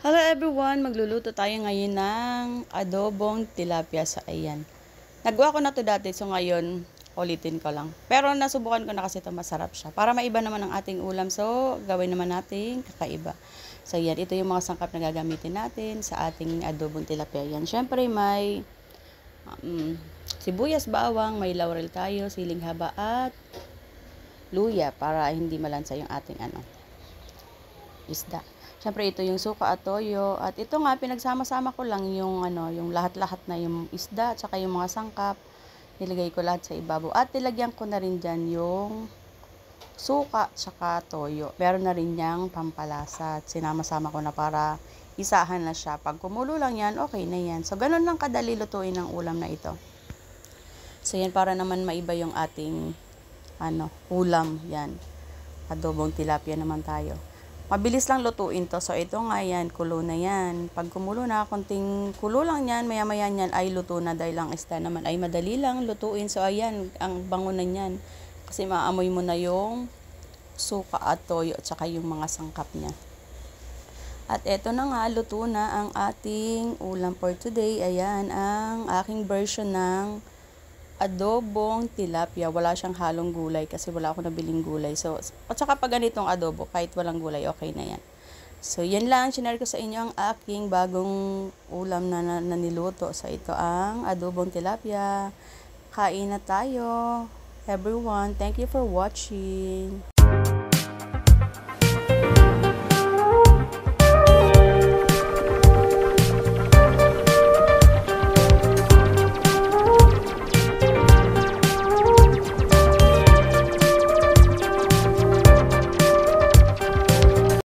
Hello everyone! Magluluto tayo ngayon ng adobong tilapia sa ayan. Nagawa ko na to dati so ngayon ulitin ko lang. Pero nasubukan ko na kasi ito masarap siya. Para maiba naman ang ating ulam so gawin naman natin kakaiba. So ayan, ito yung mga sangkap na gagamitin natin sa ating adobong tilapia. Yan, syempre may um, sibuyas bawang, may laurel tayo, siling haba at luya para hindi malansa yung ating ano isda. Siyempre ito yung suka at toyo. At ito nga pinagsama-sama ko lang yung ano, yung lahat-lahat na yung isda at saka yung mga sangkap. Nilagay ko lahat sa ibabaw. At nilagyan ko na rin diyan yung suka at saka toyo. Meron na rin yang pampalasa at sinama-sama ko na para isahan na siya. Pag kumulo lang yan, okay na yan. So, ganun lang kadali lutuin ang ulam na ito. So, yan para naman maiba yung ating ano, ulam. Yan. Adobong tilapia naman tayo. Mabilis lang lutuin to. So, ito nga yan, kulo na yan. Pag kumulo na, konting kulo lang yan, maya-maya yan ay luto na dahil lang ista naman ay madali lang lutuin. So, ayan, ang bango na yan. Kasi maamoy mo na yung suka at toyo at saka yung mga sangkap niya. At eto na nga, luto na ang ating ulam for today. Ayan, ang aking version ng adobong tilapia. Wala siyang halong gulay kasi wala ako nabiling gulay. So, at saka pag ganitong adobo, kahit walang gulay, okay na yan. So, yan lang. Sinare ko sa inyo ang aking bagong ulam na, na, na niluto. So, ito ang adobong tilapia. Kain na tayo. Everyone, thank you for watching.